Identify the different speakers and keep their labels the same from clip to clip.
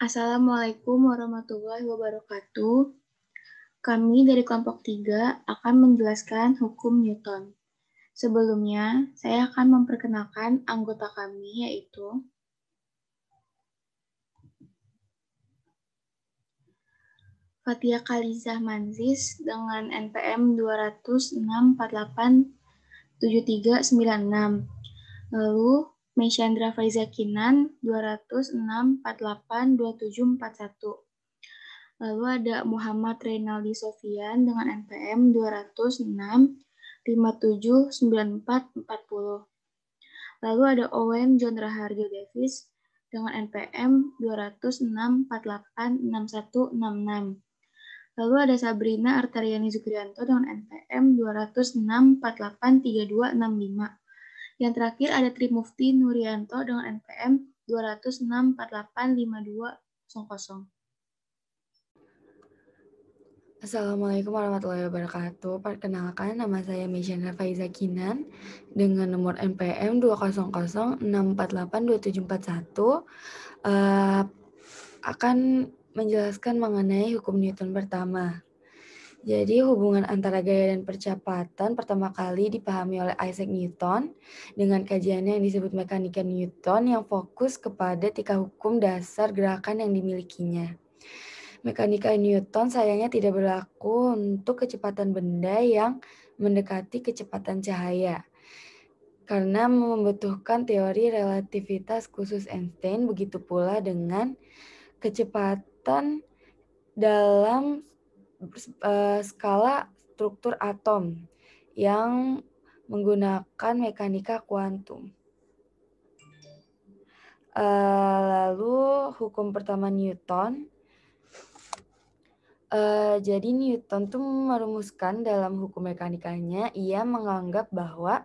Speaker 1: Assalamualaikum warahmatullahi wabarakatuh. Kami dari kelompok 3 akan menjelaskan hukum Newton. Sebelumnya, saya akan memperkenalkan anggota kami yaitu Fatia Kalizah Manzis dengan NPM 206487396. Lalu Meishandra Faiza Kinan 206482741. Lalu ada Muhammad Renaldi Sofian dengan NPM 206579440. Lalu ada Owen John Raharjo Davis dengan NPM 206486166. Lalu ada Sabrina Artariani Zukrianto dengan NPM 206483265. Yang terakhir ada Tri Mufti Nurianto dengan NPM 206485200.
Speaker 2: Assalamualaikum warahmatullahi wabarakatuh. Perkenalkan nama saya Mesyana Faiza Kinan dengan nomor NPM 2006482741 uh, akan menjelaskan mengenai hukum Newton pertama. Jadi hubungan antara gaya dan percepatan pertama kali dipahami oleh Isaac Newton dengan kajiannya yang disebut mekanika Newton yang fokus kepada tiga hukum dasar gerakan yang dimilikinya. Mekanika Newton sayangnya tidak berlaku untuk kecepatan benda yang mendekati kecepatan cahaya karena membutuhkan teori relativitas khusus Einstein, begitu pula dengan kecepatan dalam Eh, skala struktur atom yang menggunakan mekanika kuantum. Eh, lalu hukum pertama Newton. Eh, jadi Newton tuh merumuskan dalam hukum mekanikanya, ia menganggap bahwa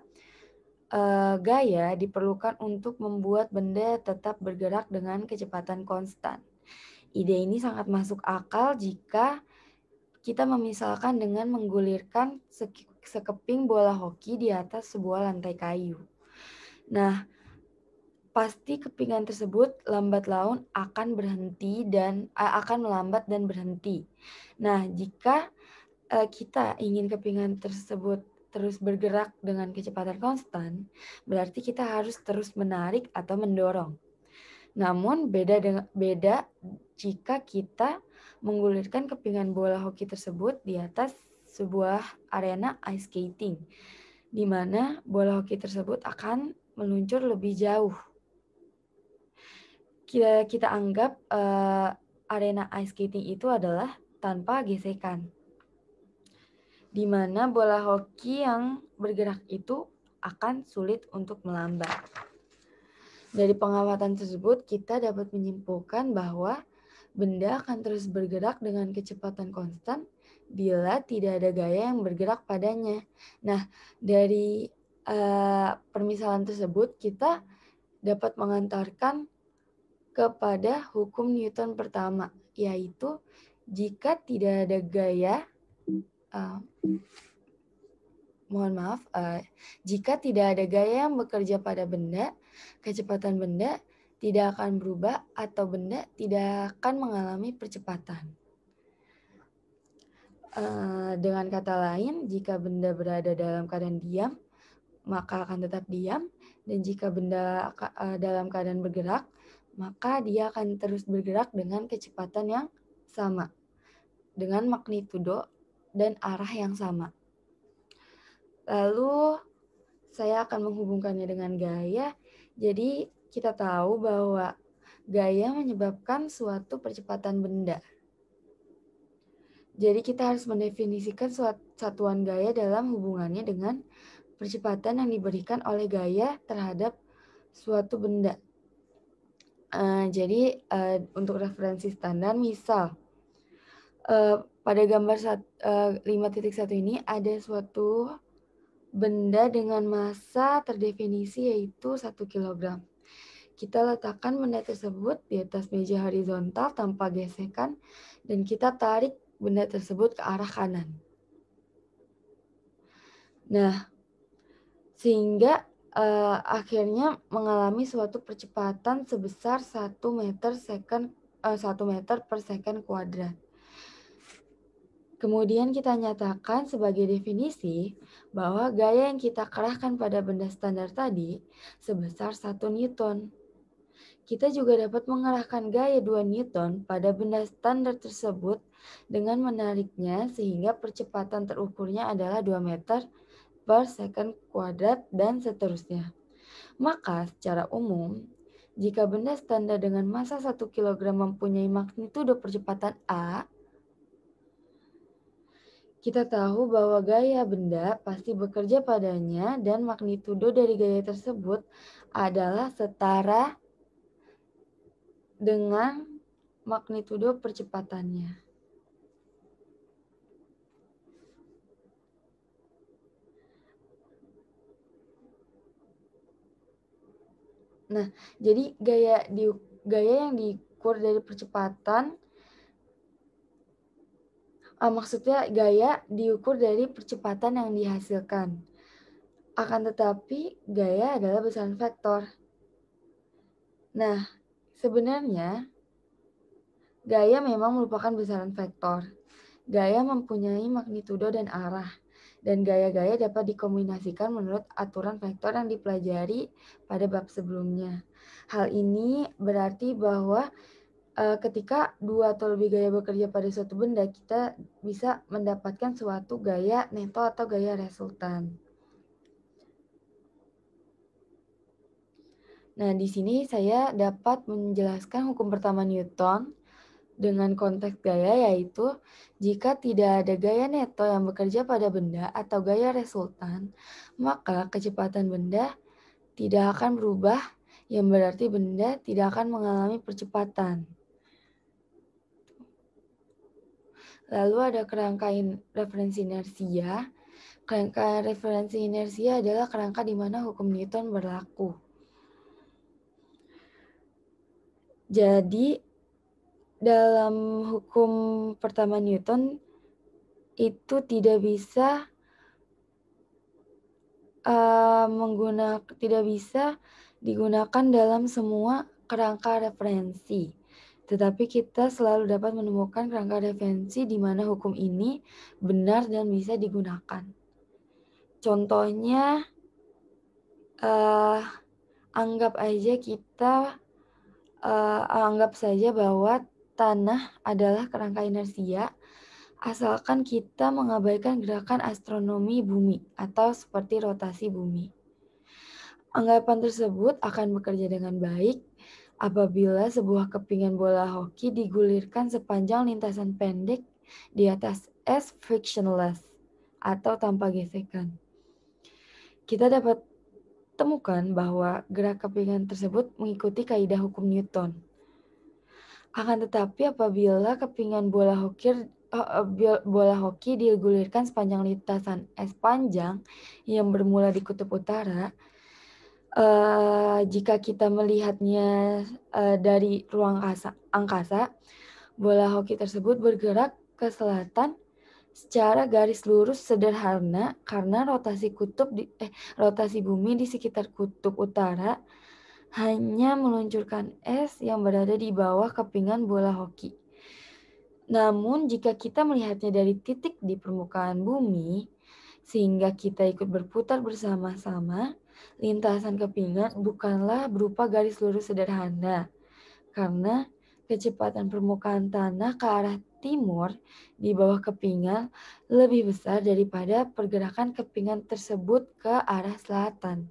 Speaker 2: gaya diperlukan untuk membuat benda tetap bergerak dengan kecepatan konstan. Ide ini sangat masuk akal jika kita memisalkan dengan menggulirkan sekeping bola hoki di atas sebuah lantai kayu. Nah, pasti kepingan tersebut lambat laun akan berhenti dan akan melambat dan berhenti. Nah, jika e, kita ingin kepingan tersebut terus bergerak dengan kecepatan konstan, berarti kita harus terus menarik atau mendorong. Namun beda dengan beda jika kita menggulirkan kepingan bola hoki tersebut di atas sebuah arena ice skating, di mana bola hoki tersebut akan meluncur lebih jauh. Kita, kita anggap uh, arena ice skating itu adalah tanpa gesekan, di mana bola hoki yang bergerak itu akan sulit untuk melambat. Dari pengamatan tersebut, kita dapat menyimpulkan bahwa Benda akan terus bergerak dengan kecepatan konstan bila tidak ada gaya yang bergerak padanya. Nah, dari uh, permisalan tersebut kita dapat mengantarkan kepada hukum Newton pertama, yaitu jika tidak ada gaya, uh, mohon maaf, uh, jika tidak ada gaya yang bekerja pada benda, kecepatan benda tidak akan berubah atau benda tidak akan mengalami percepatan. Eh, dengan kata lain, jika benda berada dalam keadaan diam, maka akan tetap diam, dan jika benda eh, dalam keadaan bergerak, maka dia akan terus bergerak dengan kecepatan yang sama, dengan magnitudo dan arah yang sama. Lalu, saya akan menghubungkannya dengan gaya. Jadi, kita tahu bahwa gaya menyebabkan suatu percepatan benda. Jadi kita harus mendefinisikan satuan gaya dalam hubungannya dengan percepatan yang diberikan oleh gaya terhadap suatu benda. Uh, jadi uh, untuk referensi standar misal uh, pada gambar lima uh, 5.1 ini ada suatu benda dengan massa terdefinisi yaitu 1 kilogram. Kita letakkan benda tersebut di atas meja horizontal tanpa gesekan dan kita tarik benda tersebut ke arah kanan. Nah, sehingga uh, akhirnya mengalami suatu percepatan sebesar 1 meter second uh, 1 meter per second kuadrat. Kemudian kita nyatakan sebagai definisi bahwa gaya yang kita kerahkan pada benda standar tadi sebesar 1 newton. Kita juga dapat mengerahkan gaya 2 Newton pada benda standar tersebut dengan menariknya sehingga percepatan terukurnya adalah 2 meter per second kuadrat dan seterusnya. Maka secara umum, jika benda standar dengan massa 1 kg mempunyai magnitudo percepatan A, kita tahu bahwa gaya benda pasti bekerja padanya dan magnitudo dari gaya tersebut adalah setara dengan magnitudo percepatannya. Nah, jadi gaya di gaya yang diukur dari percepatan ah, maksudnya gaya diukur dari percepatan yang dihasilkan. Akan tetapi gaya adalah besaran vektor. Nah, Sebenarnya, gaya memang merupakan besaran vektor. Gaya mempunyai magnitudo dan arah, dan gaya-gaya dapat dikombinasikan menurut aturan vektor yang dipelajari pada bab sebelumnya. Hal ini berarti bahwa e, ketika dua atau lebih gaya bekerja pada suatu benda, kita bisa mendapatkan suatu gaya neto atau gaya resultan. Nah, di sini saya dapat menjelaskan hukum pertama Newton dengan konteks gaya yaitu jika tidak ada gaya neto yang bekerja pada benda atau gaya resultan, maka kecepatan benda tidak akan berubah yang berarti benda tidak akan mengalami percepatan. Lalu ada kerangka referensi inersia. Kerangka referensi inersia adalah kerangka di mana hukum Newton berlaku. Jadi dalam hukum pertama Newton itu tidak bisa uh, eh, menggunakan tidak bisa digunakan dalam semua kerangka referensi. Tetapi kita selalu dapat menemukan kerangka referensi di mana hukum ini benar dan bisa digunakan. Contohnya, uh, anggap aja kita uh, anggap saja bahwa tanah adalah kerangka inersia asalkan kita mengabaikan gerakan astronomi bumi atau seperti rotasi bumi. Anggapan tersebut akan bekerja dengan baik apabila sebuah kepingan bola hoki digulirkan sepanjang lintasan pendek di atas es frictionless atau tanpa gesekan. Kita dapat temukan bahwa gerak kepingan tersebut mengikuti kaidah hukum Newton. Akan tetapi apabila kepingan bola hoki eh, eh, bola hoki digulirkan sepanjang lintasan es panjang yang bermula di kutub utara, eh, jika kita melihatnya dari ruang angkasa, bola hoki tersebut bergerak ke selatan secara garis lurus sederhana karena rotasi kutub di, eh rotasi bumi di sekitar kutub utara hanya meluncurkan es yang berada di bawah kepingan bola hoki. Namun jika kita melihatnya dari titik di permukaan bumi sehingga kita ikut berputar bersama-sama, lintasan kepingan bukanlah berupa garis lurus sederhana karena kecepatan permukaan tanah ke arah timur di bawah kepingan lebih besar daripada pergerakan kepingan tersebut ke arah selatan.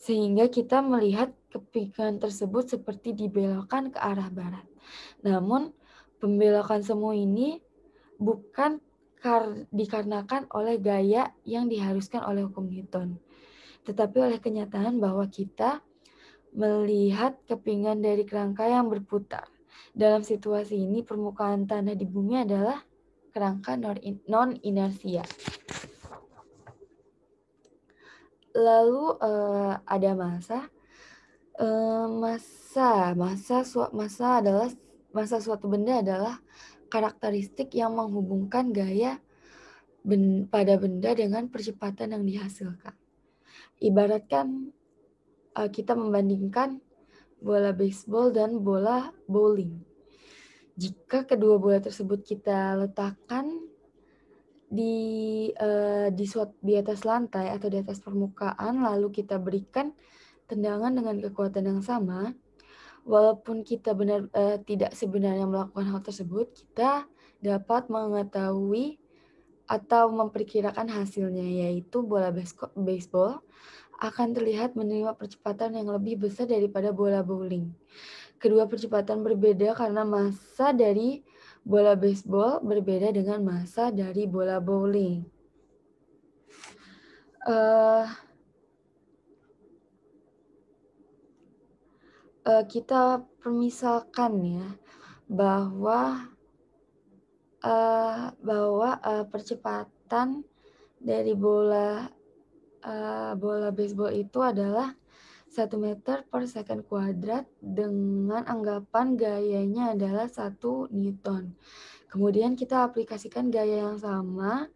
Speaker 2: Sehingga kita melihat kepingan tersebut seperti dibelokkan ke arah barat. Namun, pembelokan semu ini bukan dikarenakan oleh gaya yang diharuskan oleh hukum Newton, tetapi oleh kenyataan bahwa kita melihat kepingan dari kerangka yang berputar. Dalam situasi ini, permukaan tanah di bumi adalah kerangka non-inersia. Lalu eh, ada masa. Uh, masa, masa, masa adalah masa suatu benda adalah karakteristik yang menghubungkan gaya pada benda dengan percepatan yang dihasilkan. Ibaratkan eh, kita membandingkan bola baseball dan bola bowling. Jika kedua bola tersebut kita letakkan di uh, di suatu di atas lantai atau di atas permukaan lalu kita berikan tendangan dengan kekuatan yang sama walaupun kita benar uh, tidak sebenarnya melakukan hal tersebut kita dapat mengetahui atau memperkirakan hasilnya yaitu bola baseball akan terlihat menerima percepatan yang lebih besar daripada bola bowling. Kedua percepatan berbeda karena masa dari bola baseball berbeda dengan masa dari bola bowling. Uh, uh, kita permisalkan ya bahwa uh, bahwa uh, percepatan dari bola Eh, bola baseball itu adalah 1 meter per second kuadrat dengan anggapan gayanya adalah 1 newton. Kemudian kita aplikasikan gaya yang sama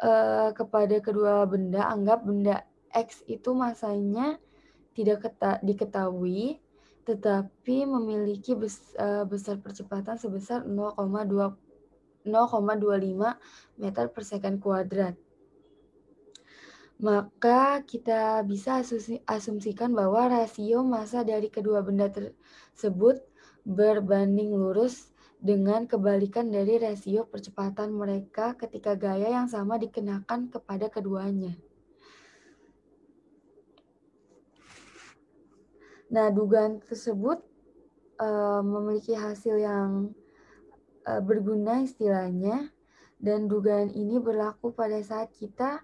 Speaker 2: uh, kepada kedua benda. Anggap benda X itu masanya tidak diketahui, tetapi memiliki eh, besar percepatan sebesar 0,25 meter per second kuadrat maka kita bisa asumsikan bahwa rasio massa dari kedua benda tersebut berbanding lurus dengan kebalikan dari rasio percepatan mereka ketika gaya yang sama dikenakan kepada keduanya. Nah, dugaan tersebut uh, memiliki hasil yang uh, berguna istilahnya dan dugaan ini berlaku pada saat kita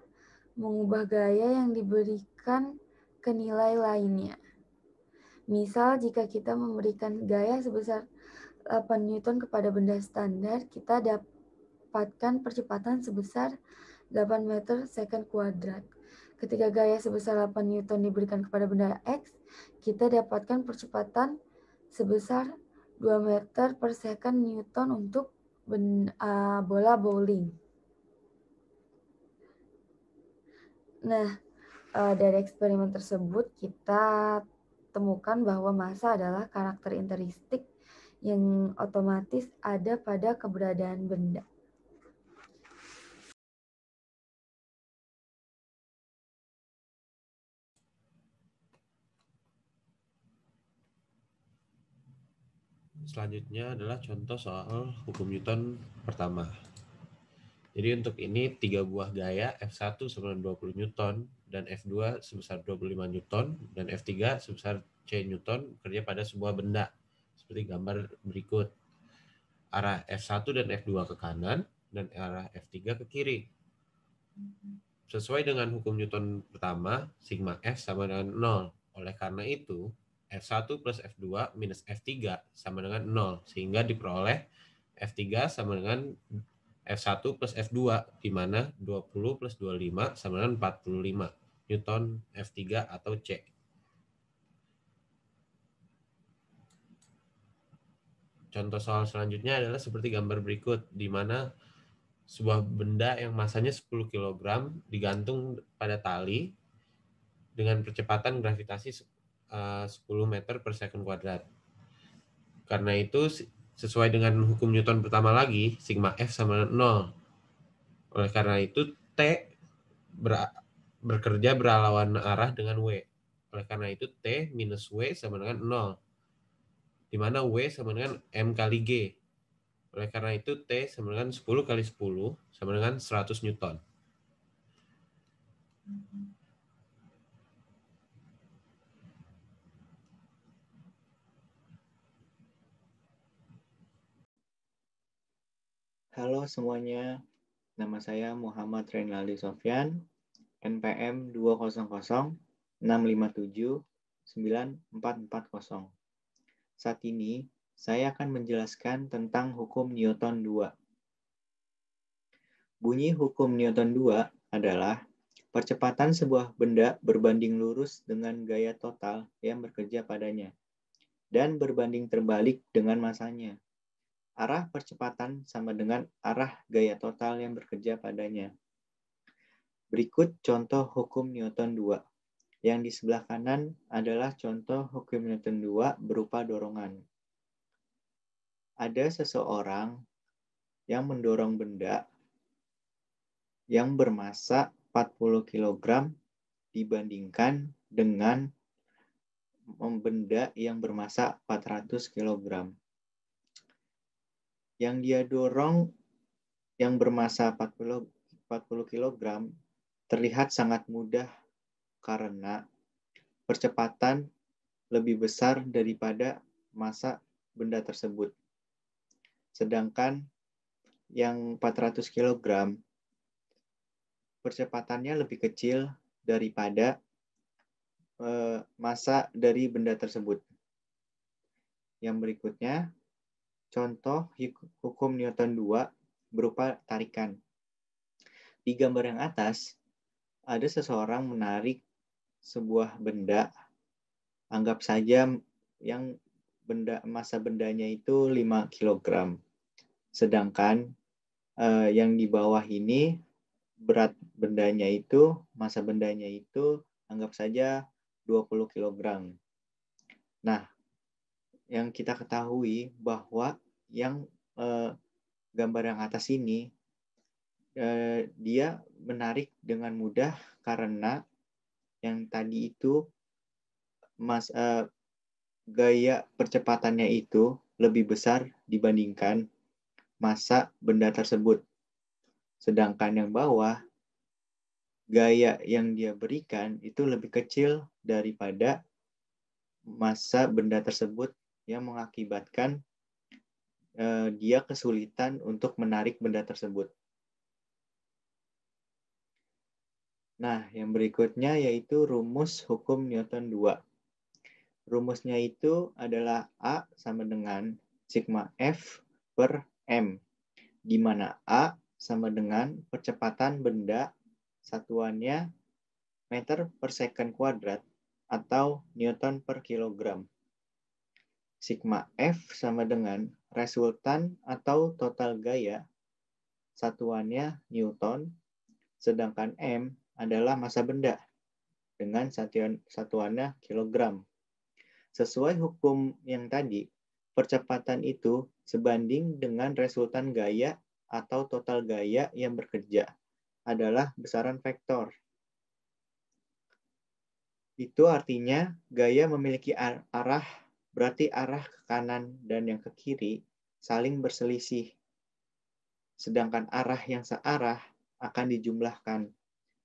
Speaker 2: mengubah gaya yang diberikan ke nilai lainnya. Misal, jika kita memberikan gaya sebesar 8 eh, Newton kepada benda standar, kita dapatkan percepatan sebesar 8 meter second kuadrat. Ketika gaya sebesar 8 Newton diberikan kepada benda X, kita dapatkan percepatan sebesar 2 meter per second Newton untuk eh, bola bowling. Nah, eh, dari eksperimen tersebut kita temukan bahwa massa adalah karakter interistik yang otomatis ada pada keberadaan benda.
Speaker 3: Selanjutnya adalah contoh soal hukum Newton pertama. Jadi untuk ini tiga buah gaya F1 sebesar 20 Newton dan F2 sebesar 25 Newton dan F3 sebesar C Newton kerja pada sebuah benda seperti gambar berikut. Arah F1 dan F2 ke kanan dan arah F3 ke kiri. Sesuai dengan hukum Newton pertama, sigma F sama dengan 0. Oleh karena itu, F1 plus F2 minus F3 sama dengan 0 sehingga diperoleh F3 sama dengan F1 plus F2, di mana 20 plus 25 sama dengan 45 Newton F3 atau C. Contoh soal selanjutnya adalah seperti gambar berikut, di mana sebuah benda yang masanya 10 kg digantung pada tali dengan percepatan gravitasi 10 eh, meter per second kuadrat. Karena itu sesuai dengan hukum Newton pertama lagi, sigma F sama dengan 0. Oleh karena itu, T ber bekerja berlawan arah dengan W. Oleh karena itu, T minus W sama dengan 0. Di mana W sama dengan M kali G. Oleh karena itu, T sama dengan 10 kali 10 sama dengan 100 Newton.
Speaker 4: Halo semuanya, nama saya Muhammad Renaldi Sofyan, NPM 200 9440. Saat ini, saya akan menjelaskan tentang hukum Newton 2. Bunyi hukum Newton 2 adalah percepatan sebuah benda berbanding lurus dengan gaya total yang bekerja padanya dan berbanding terbalik dengan masanya. Arah percepatan sama dengan arah gaya total yang bekerja padanya. Berikut contoh hukum Newton 2. Yang di sebelah kanan adalah contoh hukum Newton 2 berupa dorongan. Ada seseorang yang mendorong benda yang bermassa 40 kg dibandingkan dengan benda yang bermassa 400 kg yang dia dorong yang bermasa 40 40 kg terlihat sangat mudah karena percepatan lebih besar daripada masa benda tersebut. Sedangkan yang 400 kg percepatannya lebih kecil daripada eh, massa dari benda tersebut. Yang berikutnya, Contoh hukum Newton 2 berupa tarikan. Di gambar yang atas, ada seseorang menarik sebuah benda, anggap saja yang benda masa bendanya itu 5 kg. Sedangkan eh, yang di bawah ini berat bendanya itu, masa bendanya itu anggap saja 20 kg. Nah, yang kita ketahui bahwa yang eh, gambar yang atas ini eh, dia menarik dengan mudah karena yang tadi itu mas eh, gaya percepatannya itu lebih besar dibandingkan masa benda tersebut. Sedangkan yang bawah gaya yang dia berikan itu lebih kecil daripada masa benda tersebut yang mengakibatkan eh, dia kesulitan untuk menarik benda tersebut. Nah, yang berikutnya yaitu rumus hukum Newton 2. Rumusnya itu adalah A sama dengan sigma F per M, di mana A sama dengan percepatan benda satuannya meter per second kuadrat atau Newton per kilogram sigma F sama dengan resultan atau total gaya satuannya Newton, sedangkan M adalah massa benda dengan satuan, satuannya kilogram. Sesuai hukum yang tadi, percepatan itu sebanding dengan resultan gaya atau total gaya yang bekerja adalah besaran vektor. Itu artinya gaya memiliki arah berarti arah ke kanan dan yang ke kiri saling berselisih. Sedangkan arah yang searah akan dijumlahkan.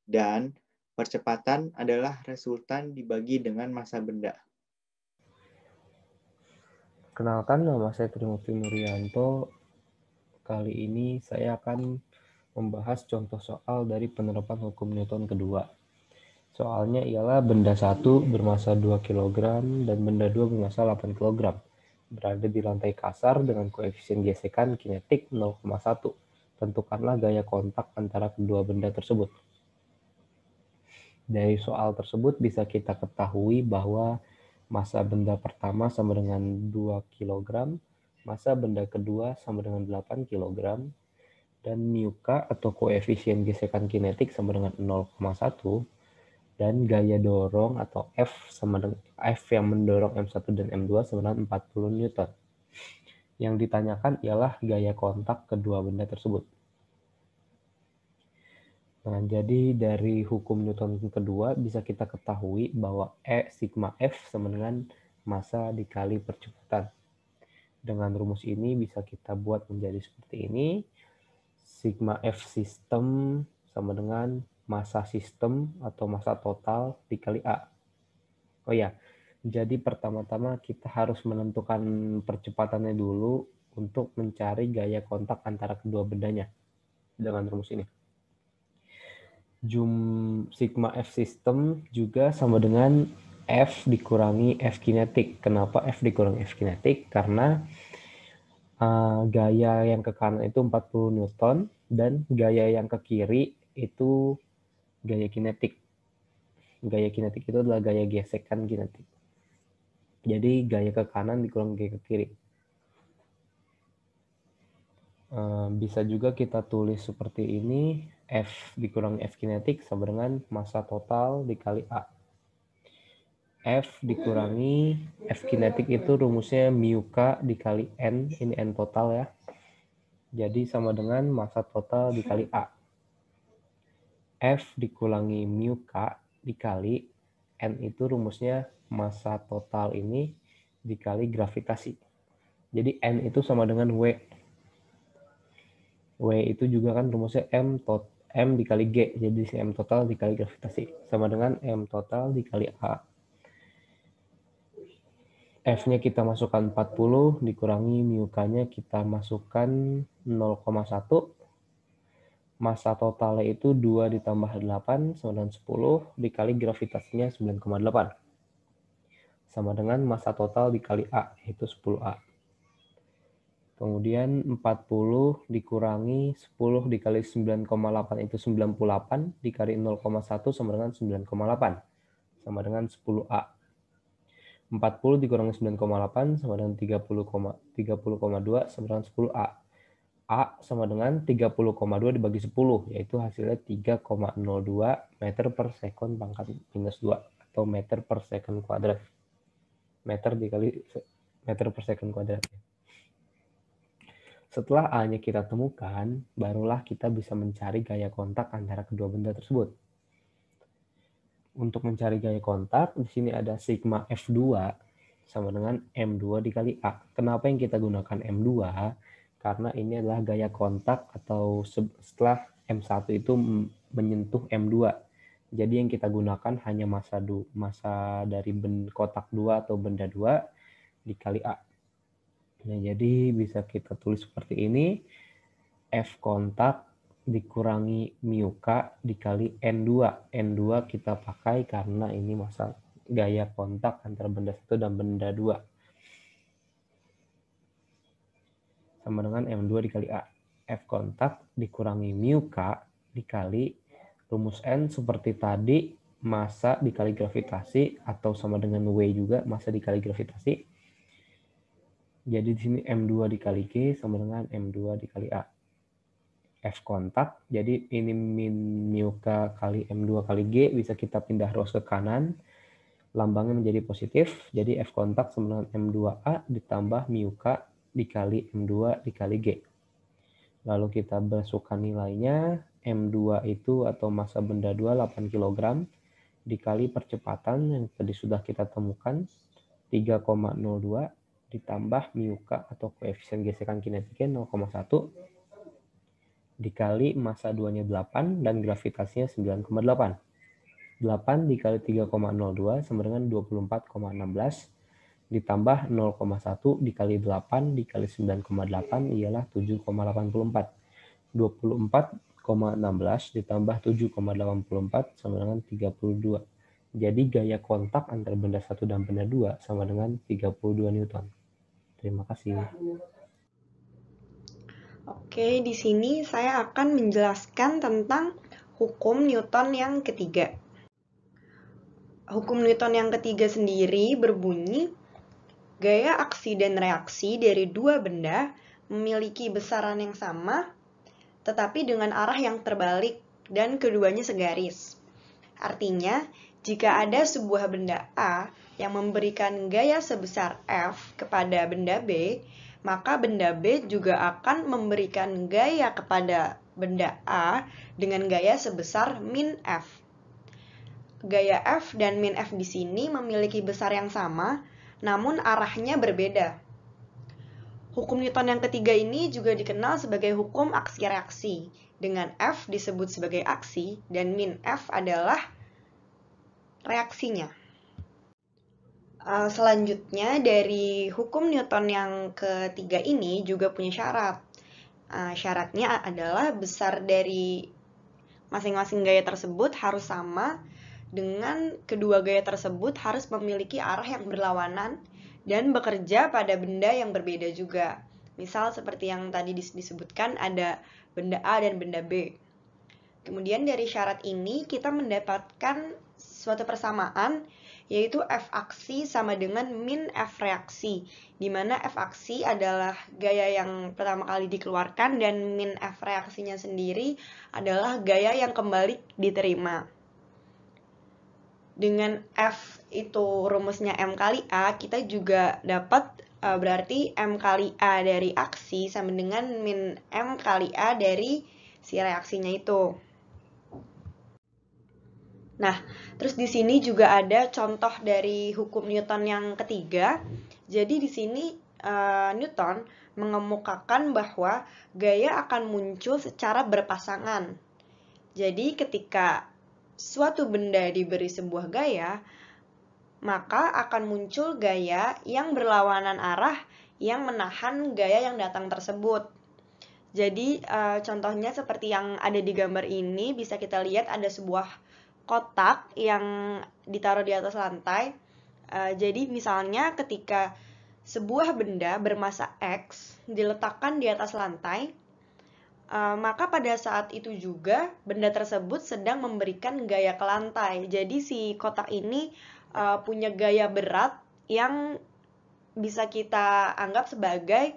Speaker 4: Dan percepatan adalah resultan dibagi dengan massa benda.
Speaker 5: Kenalkan nama saya Trimukti Murianto. Kali ini saya akan membahas contoh soal dari penerapan hukum Newton kedua. Soalnya ialah benda satu bermassa 2 kg dan benda 2 bermassa 8 kg. Berada di lantai kasar dengan koefisien gesekan kinetik 0,1. Tentukanlah gaya kontak antara kedua benda tersebut. Dari soal tersebut bisa kita ketahui bahwa massa benda pertama sama dengan 2 kg, massa benda kedua sama dengan 8 kg, dan μk atau koefisien gesekan kinetik sama dengan 0,1 dan gaya dorong atau F sama dengan F yang mendorong M1 dan M2 sebenarnya dengan 40 Newton. Yang ditanyakan ialah gaya kontak kedua benda tersebut. Nah, jadi dari hukum Newton kedua bisa kita ketahui bahwa E sigma F sama dengan massa dikali percepatan. Dengan rumus ini bisa kita buat menjadi seperti ini. Sigma F sistem sama dengan masa sistem atau masa total dikali A. Oh ya, jadi pertama-tama kita harus menentukan percepatannya dulu untuk mencari gaya kontak antara kedua bendanya dengan rumus ini. Jum sigma F sistem juga sama dengan F dikurangi F kinetik. Kenapa F dikurangi F kinetik? Karena uh, gaya yang ke kanan itu 40 Newton dan gaya yang ke kiri itu gaya kinetik. Gaya kinetik itu adalah gaya gesekan kinetik. Jadi gaya ke kanan dikurang gaya ke kiri. Ehm, bisa juga kita tulis seperti ini, F dikurang F kinetik sama dengan massa total dikali A. F dikurangi F kinetik itu rumusnya mu K dikali N, ini N total ya. Jadi sama dengan massa total dikali A. F dikurangi mu K dikali N itu rumusnya masa total ini dikali gravitasi. Jadi N itu sama dengan W. W itu juga kan rumusnya M tot M dikali G. Jadi si M total dikali gravitasi. Sama dengan M total dikali A. F-nya kita masukkan 40, dikurangi mu K-nya kita masukkan 0,1 masa totalnya itu 2 ditambah 8, 9, 10, dikali gravitasinya 9,8. Sama dengan masa total dikali A, yaitu 10A. Kemudian 40 dikurangi 10 dikali 9,8 itu 98, dikali 0,1 sama dengan 9,8. Sama dengan 10A. 40 dikurangi 9,8 sama dengan 30,2 30, sama dengan 10A. A sama dengan 30,2 dibagi 10, yaitu hasilnya 3,02 meter per second pangkat minus 2 atau meter per second kuadrat. Meter dikali meter per second kuadrat. Ya. Setelah A-nya kita temukan, barulah kita bisa mencari gaya kontak antara kedua benda tersebut. Untuk mencari gaya kontak, di sini ada sigma F2 sama dengan M2 dikali A. Kenapa yang kita gunakan M2? karena ini adalah gaya kontak atau setelah M1 itu menyentuh M2. Jadi yang kita gunakan hanya masa du, masa dari ben, kotak 2 atau benda 2 dikali A. Nah, jadi bisa kita tulis seperti ini. F kontak dikurangi mu K dikali N2. N2 kita pakai karena ini masa gaya kontak antara benda 1 dan benda 2. sama dengan M2 dikali A. F kontak dikurangi mu K dikali rumus N seperti tadi masa dikali gravitasi atau sama dengan W juga masa dikali gravitasi. Jadi di sini M2 dikali G sama dengan M2 dikali A. F kontak, jadi ini min mu K kali M2 kali G bisa kita pindah ruas ke kanan. Lambangnya menjadi positif, jadi F kontak sama dengan M2A ditambah mu K dikali M2 dikali G. Lalu kita masukkan nilainya, M2 itu atau masa benda 2 8 kg dikali percepatan yang tadi sudah kita temukan 3,02 ditambah mu k atau koefisien gesekan kinetiknya 0,1 dikali masa 2-nya 8 dan gravitasinya 9,8. 8 dikali 3,02 sama dengan 24,16 ditambah 0,1 dikali 8 dikali 9,8 ialah 7,84. 24,16 ditambah 7,84 sama dengan 32. Jadi gaya kontak antara benda satu dan benda dua sama dengan 32 Newton. Terima kasih.
Speaker 6: Oke, di sini saya akan menjelaskan tentang hukum Newton yang ketiga. Hukum Newton yang ketiga sendiri berbunyi Gaya aksi dan reaksi dari dua benda memiliki besaran yang sama, tetapi dengan arah yang terbalik dan keduanya segaris. Artinya, jika ada sebuah benda A yang memberikan gaya sebesar F kepada benda B, maka benda B juga akan memberikan gaya kepada benda A dengan gaya sebesar min F. Gaya F dan min F di sini memiliki besar yang sama, namun arahnya berbeda. Hukum Newton yang ketiga ini juga dikenal sebagai hukum aksi-reaksi, dengan F disebut sebagai aksi dan min F adalah reaksinya. Eh, selanjutnya, dari hukum Newton yang ketiga ini juga punya syarat. Eh, syaratnya adalah besar dari masing-masing gaya tersebut harus sama dengan kedua gaya tersebut harus memiliki arah yang berlawanan dan bekerja pada benda yang berbeda juga. Misal seperti yang tadi disebutkan ada benda A dan benda B. Kemudian dari syarat ini kita mendapatkan suatu persamaan yaitu F aksi sama dengan min F reaksi di mana F aksi adalah gaya yang pertama kali dikeluarkan dan min F reaksinya sendiri adalah gaya yang kembali diterima dengan F itu rumusnya M kali A, kita juga dapat uh, berarti M kali A dari aksi sama dengan min M kali A dari si reaksinya itu. Nah, terus di sini juga ada contoh dari hukum Newton yang ketiga. Jadi di sini uh, Newton mengemukakan bahwa gaya akan muncul secara berpasangan. Jadi ketika suatu benda diberi sebuah gaya, maka akan muncul gaya yang berlawanan arah yang menahan gaya yang datang tersebut. Jadi eh, contohnya seperti yang ada di gambar ini bisa kita lihat ada sebuah kotak yang ditaruh di atas lantai. Eh, jadi misalnya ketika sebuah benda bermasa X diletakkan di atas lantai, Eh, maka pada saat itu juga benda tersebut sedang memberikan gaya ke lantai. Jadi si kotak ini uh, punya gaya berat yang bisa kita anggap sebagai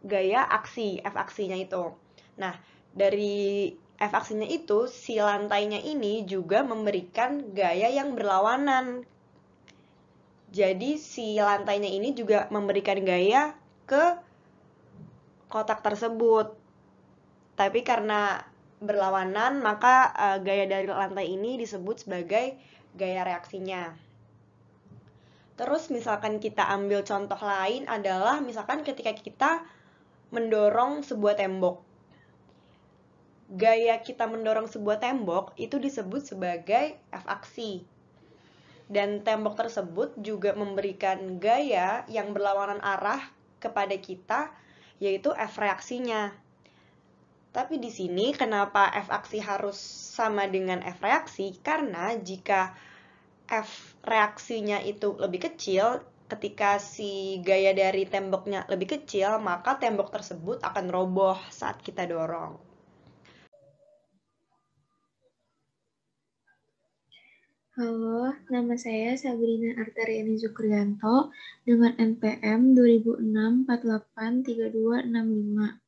Speaker 6: gaya aksi, F aksinya itu. Nah, dari F aksinya itu, si lantainya ini juga memberikan gaya yang berlawanan. Jadi si lantainya ini juga memberikan gaya ke kotak tersebut. Tapi karena berlawanan, maka uh, gaya dari lantai ini disebut sebagai gaya reaksinya. Terus misalkan kita ambil contoh lain adalah misalkan ketika kita mendorong sebuah tembok. Gaya kita mendorong sebuah tembok itu disebut sebagai F aksi. Dan tembok tersebut juga memberikan gaya yang berlawanan arah kepada kita yaitu F reaksinya. Tapi di sini kenapa F aksi harus sama dengan F reaksi? Karena jika F reaksinya itu lebih kecil, ketika si gaya dari temboknya lebih kecil, maka tembok tersebut akan roboh saat kita dorong.
Speaker 1: Halo, nama saya Sabrina Arteriani Zukrianto dengan NPM 2006 48 3265.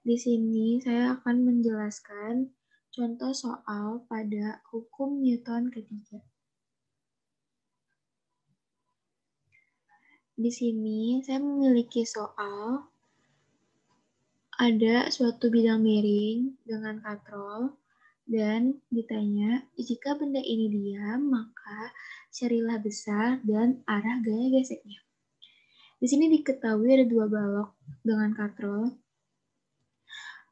Speaker 1: Di sini saya akan menjelaskan contoh soal pada hukum Newton ketiga. Di sini saya memiliki soal ada suatu bidang miring dengan katrol dan ditanya jika benda ini diam maka carilah besar dan arah gaya geseknya. Di sini diketahui ada dua balok dengan katrol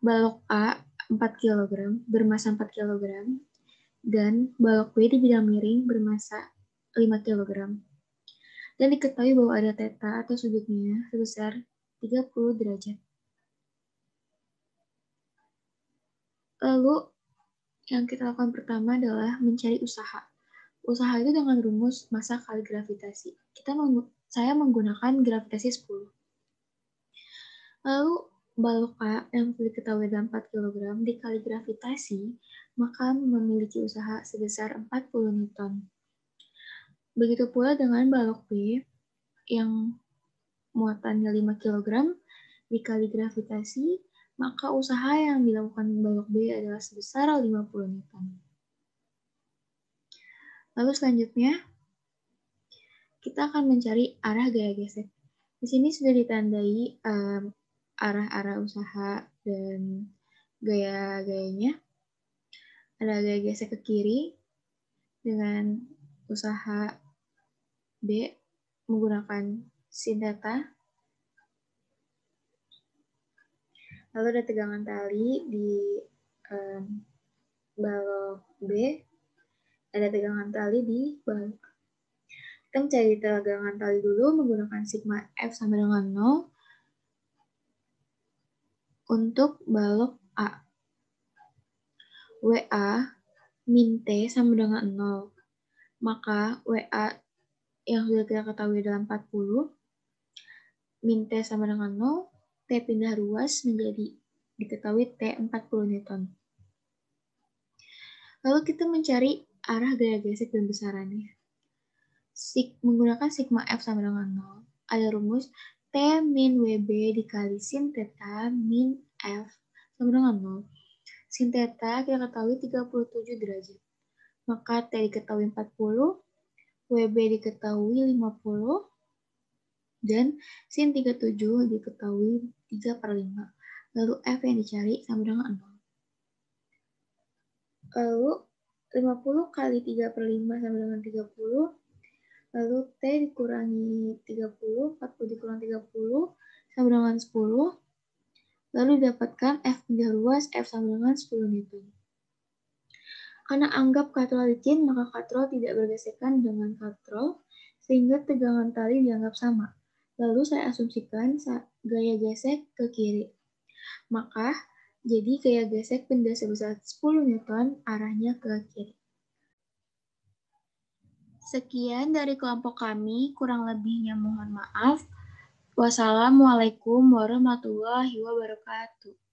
Speaker 1: balok A 4 kg bermasa 4 kg dan balok B di bidang miring bermasa 5 kg. Dan diketahui bahwa ada teta atau sudutnya sebesar 30 derajat. Lalu yang kita lakukan pertama adalah mencari usaha. Usaha itu dengan rumus massa kali gravitasi. Kita meng saya menggunakan gravitasi 10. Lalu Balok A yang diketahui dalam 4 kg dikali gravitasi, maka memiliki usaha sebesar 40 Newton. Begitu pula dengan balok B yang muatannya 5 kg dikali gravitasi, maka usaha yang dilakukan balok B adalah sebesar 50 Newton. Lalu selanjutnya, kita akan mencari arah gaya gesek. Di sini sudah ditandai um, arah-arah usaha dan gaya-gayanya. Ada gaya gesek ke kiri dengan usaha B menggunakan data Lalu ada tegangan tali di um, balok B. Ada tegangan tali di balok. Kita mencari tegangan tali dulu menggunakan sigma F sama dengan 0 untuk balok A. WA min T sama dengan 0. Maka WA yang sudah kita ketahui dalam 40, min T sama dengan 0, T pindah ruas menjadi diketahui T 40 Newton. Lalu kita mencari arah gaya gesek dan besarannya. Sig menggunakan sigma F sama dengan 0. Ada rumus T min WB dikali sin theta min F sama dengan 0. Sin theta kita ketahui 37 derajat. Maka T diketahui 40, WB diketahui 50, dan sin 37 diketahui 3 per 5. Lalu F yang dicari sama dengan 0. Lalu 50 kali 3 per 5 sama dengan 30, Lalu T dikurangi 30, 40 dikurang 30 sama dengan 10. Lalu didapatkan F pindah ruas, F sama dengan 10 Newton. Gitu. Karena anggap katrol licin, maka katrol tidak bergesekan dengan katrol, sehingga tegangan tali dianggap sama. Lalu saya asumsikan gaya gesek ke kiri. Maka, jadi gaya gesek benda sebesar 10 Newton arahnya ke kiri. Sekian dari kelompok kami, kurang lebihnya mohon maaf. Wassalamualaikum warahmatullahi wabarakatuh.